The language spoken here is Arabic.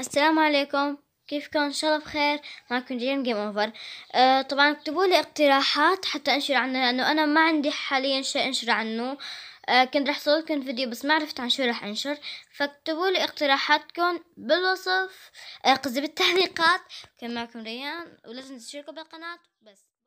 السلام عليكم كيفكم ان شاء الله بخير معكم جيم جيم اوفر أه طبعا اكتبوا لي اقتراحات حتى انشر عنها لانه انا ما عندي حاليا شيء انشر عنه أه كنت رح اسوي لكم فيديو بس ما عرفت عن شو رح انشر فاكتبوا لي اقتراحاتكم بالوصف أه، قصدي أه بالتعليقات كان معكم ريان ولازم تشتركوا بالقناه بس